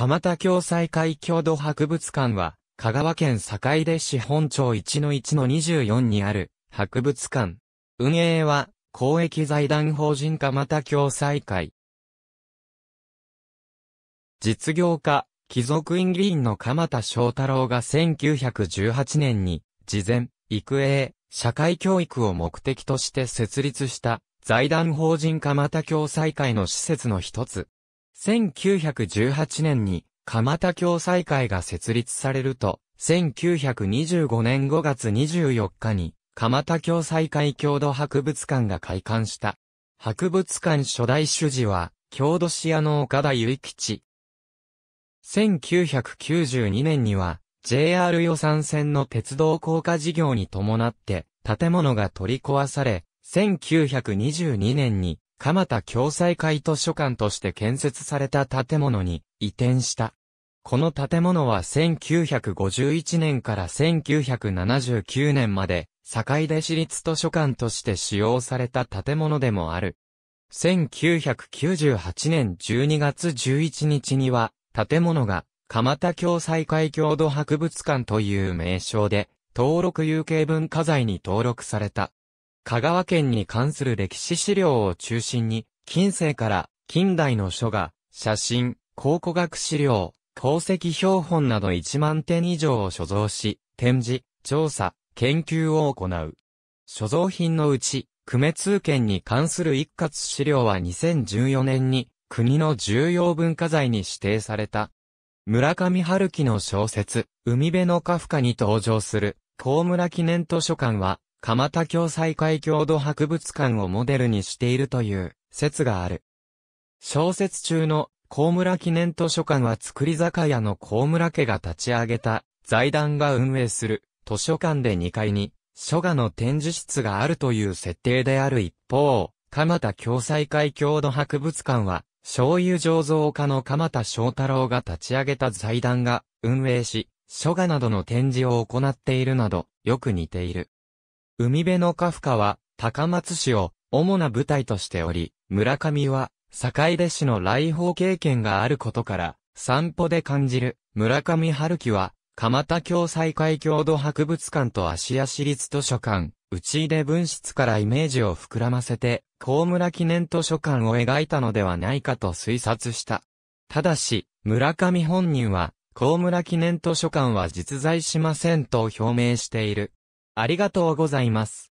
蒲田共済会郷土博物館は、香川県坂出市本町1-1-24にある博物館。運営は、公益財団法人蒲田共済会。実業家、貴族院議員の鎌田翔太郎が1918年に、事前、育英、社会教育を目的として設立した、財団法人蒲田共済会の施設の一つ、1918年に、蒲田共済会が設立されると、1925年5月24日に、蒲田共済会郷土博物館が開館した。博物館初代主事は、郷土市屋の岡田祐吉。1992年には、JR 予算線の鉄道高架事業に伴って、建物が取り壊され、1922年に蒲田共済会図書館として建設された建物に移転した。この建物は1951年から1979年まで、堺出市立図書館として使用された建物でもある。1998年12月11日には、建物が、蒲田共済会郷土博物館という名称で、登録有形文化財に登録された。香川県に関する歴史資料を中心に、近世から近代の書画、写真、考古学資料、鉱石標本など1万点以上を所蔵し、展示、調査、研究を行う。所蔵品のうち、久米通県に関する一括資料は2014年に国の重要文化財に指定された。村上春樹の小説、海辺のカフカに登場する、高村記念図書館は、蒲田教済会郷土博物館をモデルにしているという説がある。小説中の高村記念図書館は作り酒屋の高村家が立ち上げた財団が運営する図書館で2階に書画の展示室があるという設定である一方、蒲田共済会郷土博物館は醤油醸造家の蒲田翔太郎が立ち上げた財団が運営し、書画などの展示を行っているなどよく似ている。海辺のカフカは、高松市を主な舞台としており、村上は、坂出市の来訪経験があることから、散歩で感じる、村上春樹は、蒲田共済会郷土博物館と芦屋市立図書館、内出文室からイメージを膨らませて、高村記念図書館を描いたのではないかと推察した。ただし、村上本人は、高村記念図書館は実在しませんと表明している。ありがとうございます。